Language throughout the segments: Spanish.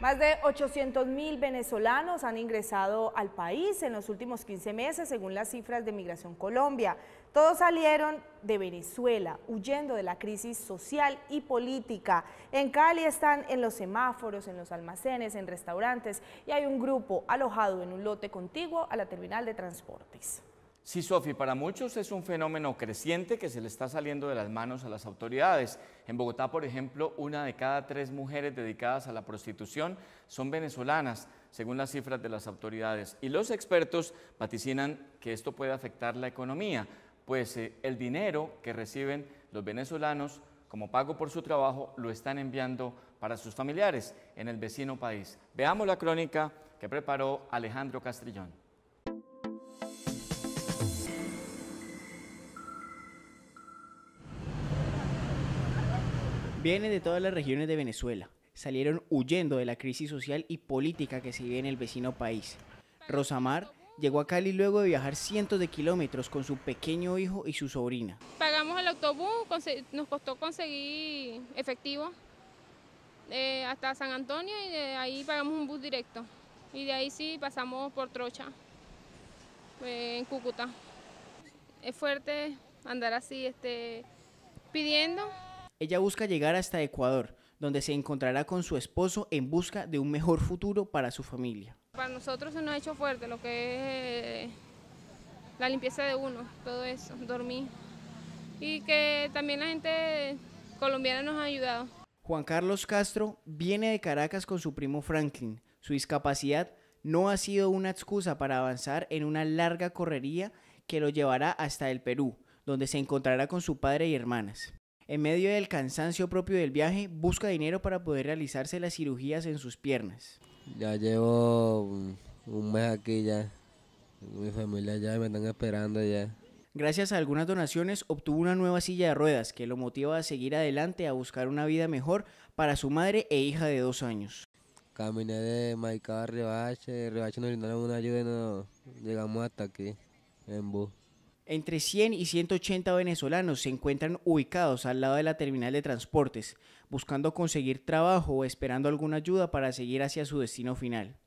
Más de 800 mil venezolanos han ingresado al país en los últimos 15 meses, según las cifras de Migración Colombia. Todos salieron de Venezuela, huyendo de la crisis social y política. En Cali están en los semáforos, en los almacenes, en restaurantes y hay un grupo alojado en un lote contiguo a la terminal de transportes. Sí, Sofi, para muchos es un fenómeno creciente que se le está saliendo de las manos a las autoridades. En Bogotá, por ejemplo, una de cada tres mujeres dedicadas a la prostitución son venezolanas, según las cifras de las autoridades. Y los expertos vaticinan que esto puede afectar la economía, pues eh, el dinero que reciben los venezolanos como pago por su trabajo lo están enviando para sus familiares en el vecino país. Veamos la crónica que preparó Alejandro Castrillón. Vienen de todas las regiones de Venezuela. Salieron huyendo de la crisis social y política que se vive en el vecino país. Rosamar llegó a Cali luego de viajar cientos de kilómetros con su pequeño hijo y su sobrina. Pagamos el autobús, nos costó conseguir efectivo eh, hasta San Antonio y de ahí pagamos un bus directo. Y de ahí sí pasamos por Trocha, eh, en Cúcuta. Es fuerte andar así este, pidiendo ella busca llegar hasta Ecuador, donde se encontrará con su esposo en busca de un mejor futuro para su familia. Para nosotros se nos ha hecho fuerte lo que es eh, la limpieza de uno, todo eso, dormir. Y que también la gente colombiana nos ha ayudado. Juan Carlos Castro viene de Caracas con su primo Franklin. Su discapacidad no ha sido una excusa para avanzar en una larga correría que lo llevará hasta el Perú, donde se encontrará con su padre y hermanas. En medio del cansancio propio del viaje, busca dinero para poder realizarse las cirugías en sus piernas. Ya llevo un, mes aquí ya. Mi familia ya me están esperando ya. Gracias a algunas donaciones obtuvo una nueva silla de ruedas que lo motiva a seguir adelante, a buscar una vida mejor para su madre e hija de dos años. Caminé de Maicao a Rebache, Rebache nos brindaron una ayuda y no, llegamos hasta aquí en bus. Entre 100 y 180 venezolanos se encuentran ubicados al lado de la terminal de transportes, buscando conseguir trabajo o esperando alguna ayuda para seguir hacia su destino final.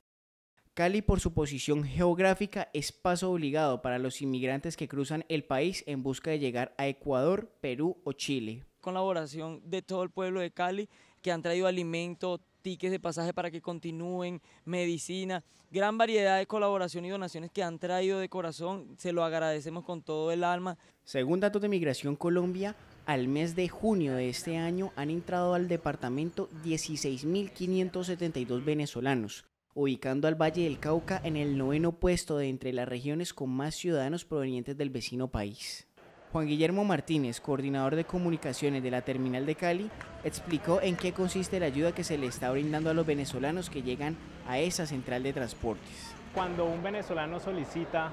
Cali, por su posición geográfica, es paso obligado para los inmigrantes que cruzan el país en busca de llegar a Ecuador, Perú o Chile. Colaboración de todo el pueblo de Cali, que han traído alimento, tickets de pasaje para que continúen, medicina, gran variedad de colaboración y donaciones que han traído de corazón. Se lo agradecemos con todo el alma. Según datos de Migración Colombia, al mes de junio de este año han entrado al departamento 16.572 venezolanos, ubicando al Valle del Cauca en el noveno puesto de entre las regiones con más ciudadanos provenientes del vecino país. Juan Guillermo Martínez, coordinador de comunicaciones de la terminal de Cali, explicó en qué consiste la ayuda que se le está brindando a los venezolanos que llegan a esa central de transportes. Cuando un venezolano solicita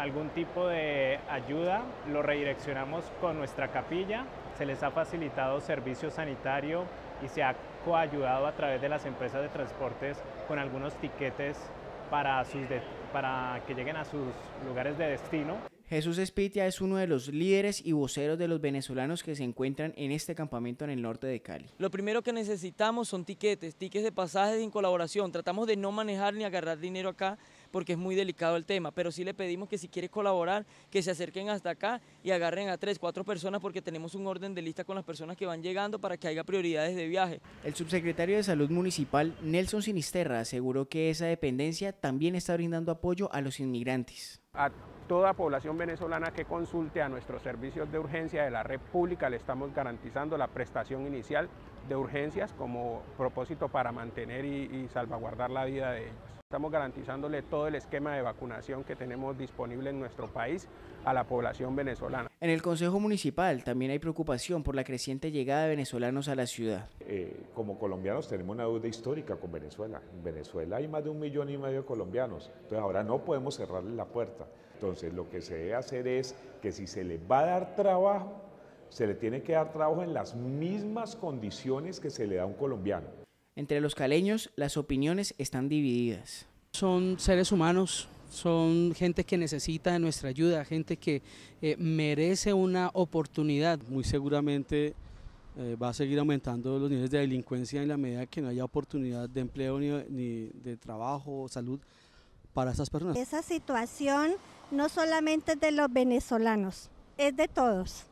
algún tipo de ayuda, lo redireccionamos con nuestra capilla, se les ha facilitado servicio sanitario y se ha coayudado a través de las empresas de transportes con algunos tiquetes para, para que lleguen a sus lugares de destino. Jesús Espitia es uno de los líderes y voceros de los venezolanos que se encuentran en este campamento en el norte de Cali. Lo primero que necesitamos son tiquetes, tickets de pasajes en colaboración. Tratamos de no manejar ni agarrar dinero acá porque es muy delicado el tema, pero sí le pedimos que si quiere colaborar, que se acerquen hasta acá y agarren a tres, cuatro personas porque tenemos un orden de lista con las personas que van llegando para que haya prioridades de viaje. El subsecretario de Salud Municipal, Nelson Sinisterra, aseguró que esa dependencia también está brindando apoyo a los inmigrantes. A toda población venezolana que consulte a nuestros servicios de urgencia de la red pública le estamos garantizando la prestación inicial de urgencias como propósito para mantener y, salvaguardar la vida de ellos. Estamos garantizándole todo el esquema de vacunación que tenemos disponible en nuestro país a la población venezolana. En el Consejo Municipal también hay preocupación por la creciente llegada de venezolanos a la ciudad. Eh, como colombianos tenemos una deuda histórica con Venezuela. En Venezuela hay más de un millón y medio de colombianos. Entonces ahora no podemos cerrarle la puerta. Entonces lo que se debe hacer es que si se le va a dar trabajo, se le tiene que dar trabajo en las mismas condiciones que se le da a un colombiano. Entre los caleños las opiniones están divididas. Son seres humanos, son gente que necesita nuestra ayuda, gente que eh, merece una oportunidad. Muy seguramente eh, va a seguir aumentando los niveles de delincuencia en la medida que no haya oportunidad de empleo ni, de trabajo o salud para esas personas. Esa situación no solamente es de los venezolanos, es de todos.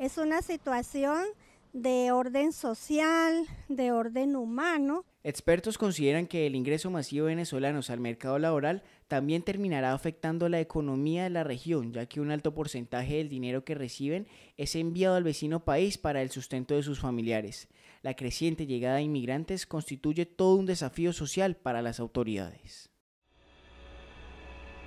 Es una situación de orden social, de orden humano. Expertos consideran que el ingreso masivo de venezolanos al mercado laboral también terminará afectando la economía de la región, ya que un alto porcentaje del dinero que reciben es enviado al vecino país para el sustento de sus familiares. La creciente llegada de inmigrantes constituye todo un desafío social para las autoridades.